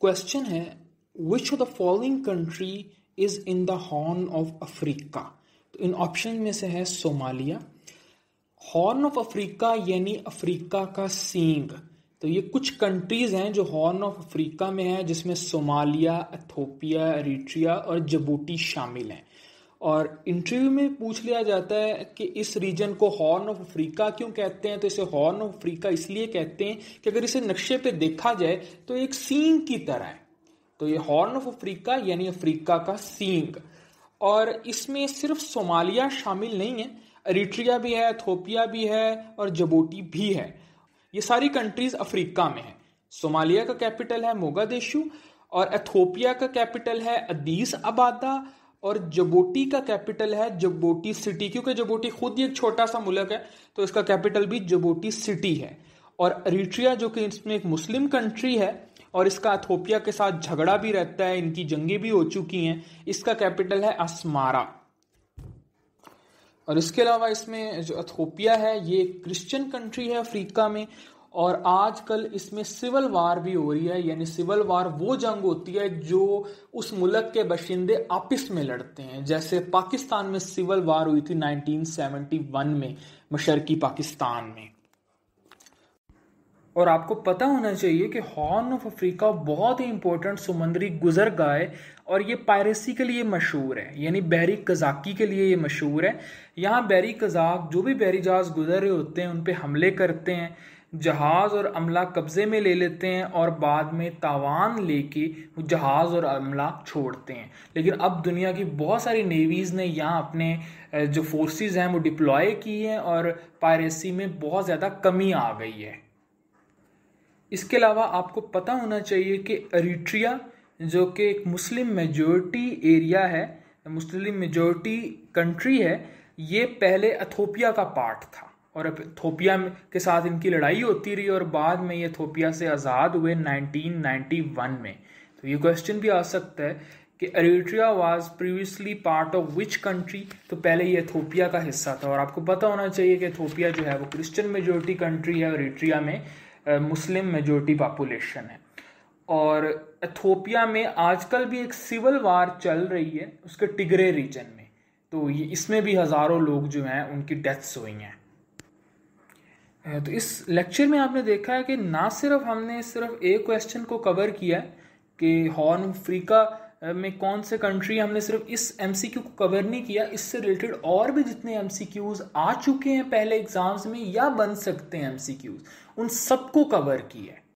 question है which of the following country is in the horn of Africa तो इन option में से है सोमालिया हॉर्न ऑफ अफ्रीका यानी अफ्रीका का सींग तो ये कुछ कंट्रीज हैं जो हॉर्न ऑफ अफ्रीका में है जिसमें सोमालिया एथोपिया एरिट्रिया और जबूटी शामिल हैं और इंटरव्यू में पूछ लिया जाता है कि इस रीजन को हॉर्न ऑफ अफ्रीका क्यों कहते हैं तो इसे हॉर्न ऑफ अफ्रीका इसलिए कहते हैं कि अगर इसे नक्शे पे देखा जाए तो एक सींग की तरह है तो ये हॉर्न ऑफ अफ्रीका यानी अफ्रीका का सींग और इसमें सिर्फ सोमालिया शामिल नहीं है अरिट्रिया भी है थोपिया भी है और जबोटी भी है ये सारी कंट्रीज अफ्रीका में है सोमालिया का कैपिटल है मोगादेशू और एथोपिया का कैपिटल है अदीस अबादा और जबोटी का कैपिटल है जबोटी सिटी क्योंकि जबोटी खुद ही एक छोटा सा मुल्क है तो इसका कैपिटल भी जबोटी सिटी है और अरिट्रिया जो कि इसमें एक मुस्लिम कंट्री है और इसका अथोपिया के साथ झगड़ा भी रहता है इनकी जंगे भी हो चुकी हैं इसका कैपिटल है असमारा और इसके अलावा इसमें जो अथोपिया है ये क्रिश्चियन कंट्री है अफ्रीका में और आजकल इसमें सिविल वार भी हो रही है यानी सिविल वार वो जंग होती है जो उस मुल्क के बशिंदे आपस में लड़ते हैं जैसे पाकिस्तान में सिविल वार हुई थी 1971 में मशरकी पाकिस्तान में और आपको पता होना चाहिए कि हॉर्न ऑफ अफ्रीका बहुत ही इंपॉर्टेंट समुद्री गुजरगाह है और ये पायरेसी के लिए मशहूर है यानी बैरी कजाकी के लिए ये मशहूर है यहाँ बैरी कजाक जो भी बैरी जहाज गुजर रहे होते हैं उन पर हमले करते हैं जहाज़ और अमला कब्ज़े में ले लेते हैं और बाद में तावान लेके वो जहाज़ और अमला छोड़ते हैं लेकिन अब दुनिया की बहुत सारी नेवीज़ ने यहाँ अपने जो फोर्सेस हैं वो डिप्लॉय की हैं और पायरेसी में बहुत ज़्यादा कमी आ गई है इसके अलावा आपको पता होना चाहिए कि अरीट्रिया जो कि एक मुस्लिम मेजोरिटी एरिया है मुस्लिम मेजोरिटी कंट्री है ये पहले अथोपिया का पार्ट था और थोपिया के साथ इनकी लड़ाई होती रही और बाद में ये थोपिया से आज़ाद हुए 1991 में तो ये क्वेश्चन भी आ सकता है कि Eritrea was previously part of which country तो पहले ये एथोपिया का हिस्सा था और आपको पता होना चाहिए कि थोपिया जो है वो क्रिश्चियन मेजोरिटी कंट्री है अरेट्रिया में मुस्लिम मेजोरिटी पॉपुलेशन है और एथोपिया में आजकल भी एक सिविल वार चल रही है उसके टिगरे रीजन में तो ये इसमें भी हज़ारों लोग जो हैं उनकी डेथ्स हुई हैं तो इस लेक्चर में आपने देखा है कि ना सिर्फ हमने सिर्फ एक क्वेश्चन को कवर किया है कि हॉर्न अफ्रीका में कौन से कंट्री हमने सिर्फ इस एम को कवर नहीं किया इससे रिलेटेड और भी जितने एम आ चुके हैं पहले एग्ज़ाम्स में या बन सकते हैं एम उन सबको कवर किया है